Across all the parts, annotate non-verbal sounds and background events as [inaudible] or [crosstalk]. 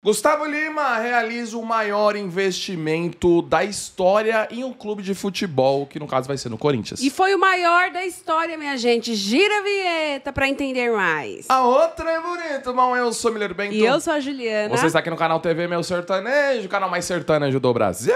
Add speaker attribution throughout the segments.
Speaker 1: Gustavo Lima realiza o maior investimento da história em um clube de futebol, que no caso vai ser no Corinthians. E
Speaker 2: foi o maior da história, minha gente. Gira a vinheta pra entender mais. A outra é bonita, irmão. Eu sou Miller Bento. E eu sou a Juliana. Você está
Speaker 1: aqui no canal TV Meu Sertanejo, o canal mais sertanejo do Brasil.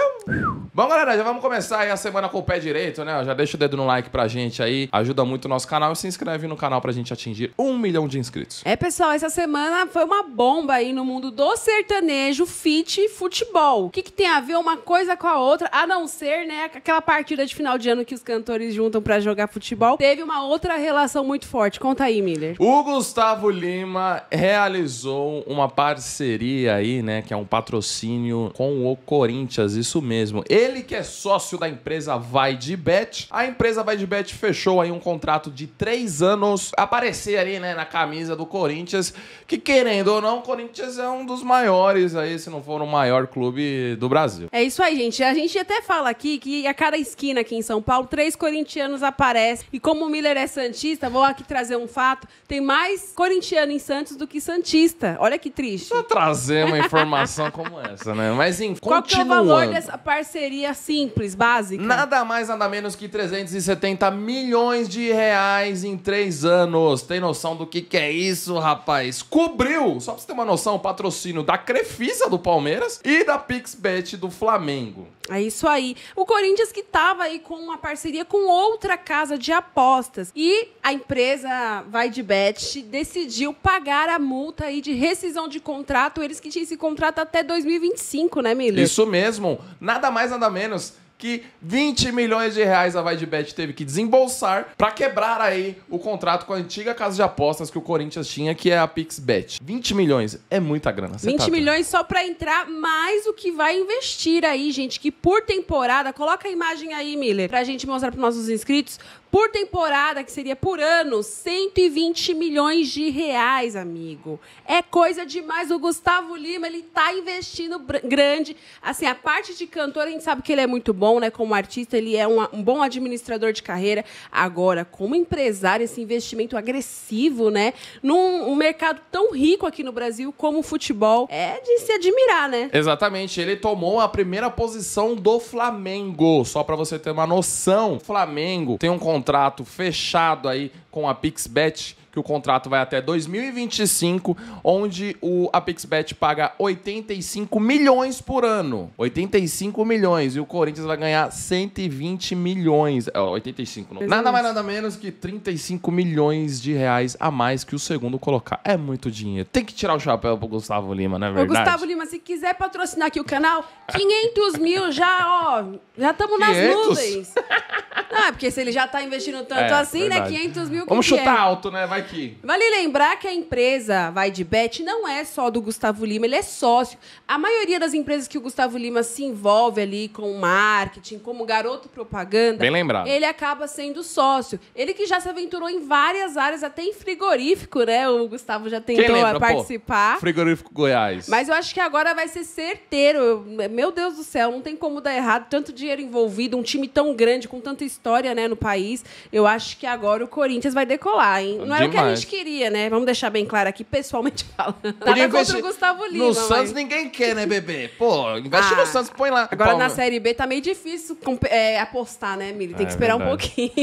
Speaker 1: Bom, galera, já vamos começar aí a semana com o pé direito, né? Já deixa o dedo no like pra gente aí. Ajuda muito o nosso canal e se inscreve no canal pra gente atingir um milhão de inscritos.
Speaker 2: É, pessoal, essa semana foi uma bomba aí no mundo do sertanejo sertanejo, fit, futebol. O que, que tem a ver uma coisa com a outra, a não ser, né, aquela partida de final de ano que os cantores juntam para jogar futebol? Teve uma outra relação muito forte. Conta aí, Miller. O Gustavo Lima
Speaker 1: realizou uma parceria aí, né, que é um patrocínio com o Corinthians, isso mesmo. Ele que é sócio da empresa Vai de Bet, a empresa Vai de Bet fechou aí um contrato de três anos, aparecer ali, né, na camisa do Corinthians, que querendo ou não, o Corinthians é um dos maiores maiores aí, se não for o maior clube do Brasil.
Speaker 2: É isso aí, gente. A gente até fala aqui que a cada esquina aqui em São Paulo, três corintianos aparecem. E como o Miller é santista, vou aqui trazer um fato: tem mais corintiano em Santos do que santista. Olha que triste. Só tá trazer uma informação [laughs]
Speaker 1: como essa, né? Mas em Qual que é o valor dessa
Speaker 2: parceria simples, básica?
Speaker 1: Nada mais, nada menos que 370 milhões de reais em três anos. Tem noção do que, que é isso, rapaz? Cobriu! Só pra você ter uma noção, o patrocínio da da Crefisa do Palmeiras e da Pixbet do Flamengo.
Speaker 2: É isso aí. O Corinthians que estava aí com uma parceria com outra casa de apostas e a empresa Vai de Bet decidiu pagar a multa aí de rescisão de contrato, eles que tinham esse contrato até 2025, né, Miller? Isso
Speaker 1: mesmo. Nada mais nada menos que 20 milhões de reais a Vaidbet teve que desembolsar para quebrar aí o contrato com a antiga casa de apostas que o Corinthians tinha, que é a PixBet. 20 milhões é muita grana. Cê 20 tá milhões
Speaker 2: só para entrar mais o que vai investir aí, gente, que por temporada, coloca a imagem aí, Miller, pra gente mostrar para nossos inscritos por temporada, que seria por ano, 120 milhões de reais, amigo. É coisa demais. O Gustavo Lima, ele tá investindo grande. Assim, a parte de cantor, a gente sabe que ele é muito bom, né? Como artista, ele é um, um bom administrador de carreira. Agora, como empresário, esse investimento agressivo, né? Num um mercado tão rico aqui no Brasil como o futebol, é de se admirar, né?
Speaker 1: Exatamente. Ele tomou a primeira posição do Flamengo. Só para você ter uma noção, o Flamengo tem um contrato contrato fechado aí com a Pixbet, que o contrato vai até 2025, onde o, a Pixbet paga 85 milhões por ano. 85 milhões. E o Corinthians vai ganhar 120 milhões. É, 85, não. Nada é. mais, nada menos que 35 milhões de reais a mais que o segundo colocar. É muito dinheiro. Tem que tirar o chapéu pro Gustavo Lima, não é verdade? Ô, Gustavo
Speaker 2: Lima, se quiser patrocinar aqui o canal, 500 mil já, ó. Já estamos nas nuvens. [laughs] Não, ah, é porque se ele já está investindo tanto é, assim, né, verdade. né? 500 mil. Vamos que é? chutar é? alto, né? Vai que. Vale lembrar que a empresa Vai de Bet não é só do Gustavo Lima, ele é sócio. A maioria das empresas que o Gustavo Lima se envolve ali com marketing, como garoto propaganda, Bem lembrado. ele acaba sendo sócio. Ele que já se aventurou em várias áreas, até em frigorífico, né? O Gustavo já tentou lembra, participar. Pô,
Speaker 1: frigorífico Goiás. Mas
Speaker 2: eu acho que agora vai ser certeiro. Meu Deus do céu, não tem como dar errado. Tanto dinheiro envolvido, um time tão grande, com tanta história história né, no país. Eu acho que agora o Corinthians vai decolar, hein? Não era o que a gente queria, né? Vamos deixar bem claro aqui, pessoalmente [laughs] falando. Nada contra o Gustavo Lima. No mas... Santos ninguém quer, né,
Speaker 1: bebê? Pô, investe ah, no Santos, põe lá. Agora na Série
Speaker 2: B tá meio difícil é, apostar, né, Mili? Tem que é esperar um pouquinho.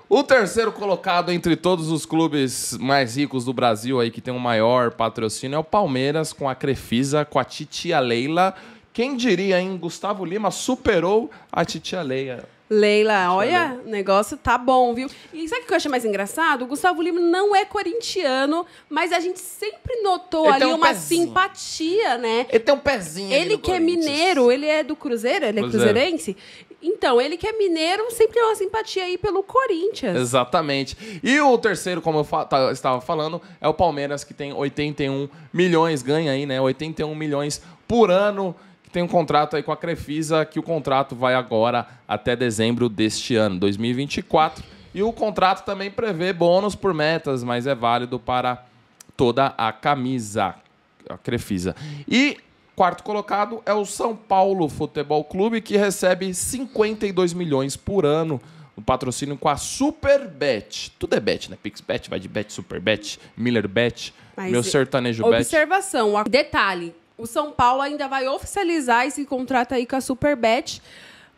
Speaker 1: [laughs] O terceiro colocado entre todos os clubes mais ricos do Brasil aí, que tem o um maior patrocínio, é o Palmeiras, com a Crefisa, com a Titia Leila. Quem diria, hein? Gustavo Lima superou a Titia Leila.
Speaker 2: Leila, olha, o negócio tá bom, viu? E sabe o que eu achei mais engraçado? O Gustavo Lima não é corintiano, mas a gente sempre notou ele ali um uma pezinho. simpatia, né? Ele tem um pezinho. Ele que é mineiro, ele é do Cruzeiro, ele é cruzeirense. Então, ele que é mineiro sempre tem uma simpatia aí pelo Corinthians.
Speaker 1: Exatamente. E o terceiro, como eu fa estava falando, é o Palmeiras, que tem 81 milhões, ganha aí, né? 81 milhões por ano que tem um contrato aí com a Crefisa, que o contrato vai agora até dezembro deste ano, 2024. E o contrato também prevê bônus por metas, mas é válido para toda a camisa, a Crefisa. E quarto colocado é o São Paulo Futebol Clube, que recebe 52 milhões por ano um patrocínio com a Superbet. Tudo é bet, né? Pixbet, vai de bet, Superbet, Millerbet, meu sertanejo
Speaker 2: observação, bet. Observação, detalhe, o São Paulo ainda vai oficializar esse contrato aí com a Superbet.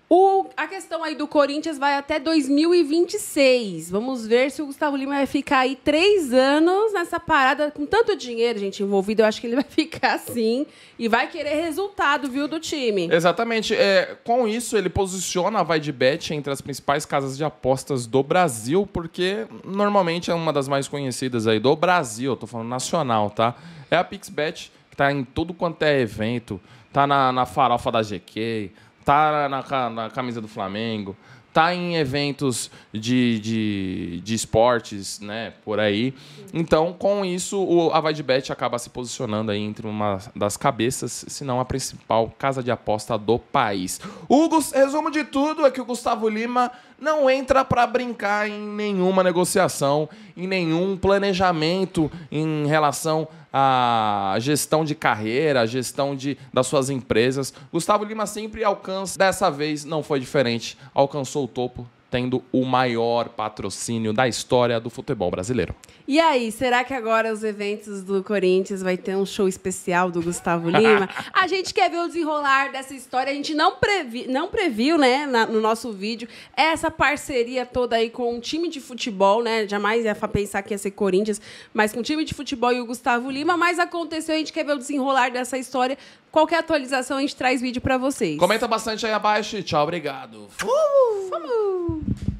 Speaker 2: O, a questão aí do Corinthians vai até 2026. Vamos ver se o Gustavo Lima vai ficar aí três anos nessa parada com tanto dinheiro, gente, envolvido. Eu acho que ele vai [laughs] ficar assim e vai querer resultado, viu, do time.
Speaker 1: Exatamente. É, com isso, ele posiciona a Vai de Bet entre as principais casas de apostas do Brasil, porque normalmente é uma das mais conhecidas aí do Brasil. Eu tô falando nacional, tá? É a PixBet que tá em tudo quanto é evento, tá na, na farofa da GQ, tá na, na camisa do Flamengo, tá em eventos de, de, de, esportes, né, por aí. Então, com isso, o, a Vaidbet acaba se posicionando aí entre uma das cabeças, se não a principal casa de aposta do país. O resumo de tudo é que o Gustavo Lima não entra para brincar em nenhuma negociação, em nenhum planejamento em relação a gestão de carreira, a gestão de, das suas empresas. Gustavo Lima sempre alcança, dessa vez não foi diferente, alcançou o topo tendo o maior patrocínio da história do futebol brasileiro.
Speaker 2: E aí, será que agora os eventos do Corinthians vai ter um show especial do Gustavo Lima? [laughs] a gente quer ver o desenrolar dessa história. A gente não, previ, não previu, né, na, no nosso vídeo, essa parceria toda aí com um time de futebol, né? Jamais ia pensar que ia ser Corinthians, mas com um time de futebol e o Gustavo Lima. Mas aconteceu, a gente quer ver o desenrolar dessa história Qualquer atualização a gente traz vídeo para vocês. Comenta bastante aí abaixo e tchau, obrigado.
Speaker 1: Uh,